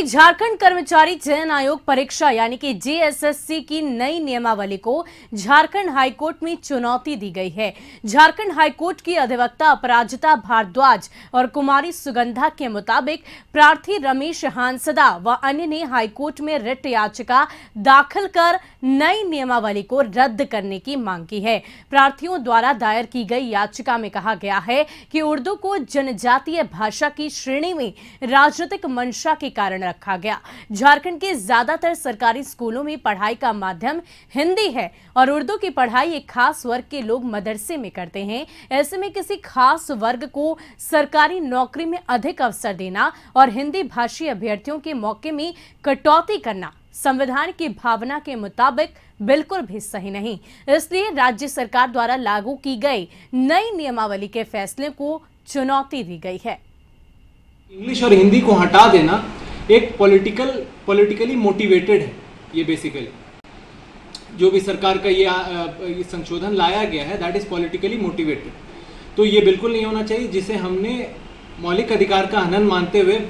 वहीं झारखंड कर्मचारी चयन आयोग परीक्षा यानी कि जेएसएससी की नई नियमावली को झारखंड हाईकोर्ट में चुनौती दी गई है झारखंड हाईकोर्ट की अधिवक्ता अपराजिता भारद्वाज और कुमारी सुगंधा के मुताबिक प्रार्थी रमेश हांसदा व अन्य ने हाईकोर्ट में रिट याचिका दाखिल कर नई नियमावली को रद्द करने की मांग की है प्रार्थियों द्वारा दायर की गई याचिका में कहा गया है कि उर्दू को जनजातीय भाषा की श्रेणी में राजनीतिक मंशा के कारण रखा गया झारखंड के ज्यादातर सरकारी स्कूलों में पढ़ाई का माध्यम हिंदी है और उर्दू की पढ़ाई एक खास वर्ग के लोग मदरसे में करते हैं ऐसे में किसी खास वर्ग को सरकारी नौकरी में अधिक अवसर देना और हिंदी भाषी अभ्यर्थियों के मौके में कटौती करना संविधान की भावना के मुताबिक बिल्कुल भी सही नहीं इसलिए राज्य सरकार द्वारा लागू की गई नई नियमावली के फैसले को चुनौती दी गई है इंग्लिश और हिंदी को हटा देना एक पॉलिटिकल पॉलिटिकली मोटिवेटेड है ये बेसिकली जो भी सरकार का ये, ये संशोधन लाया गया है दैट इज़ पॉलिटिकली मोटिवेटेड तो ये बिल्कुल नहीं होना चाहिए जिसे हमने मौलिक अधिकार का हनन मानते हुए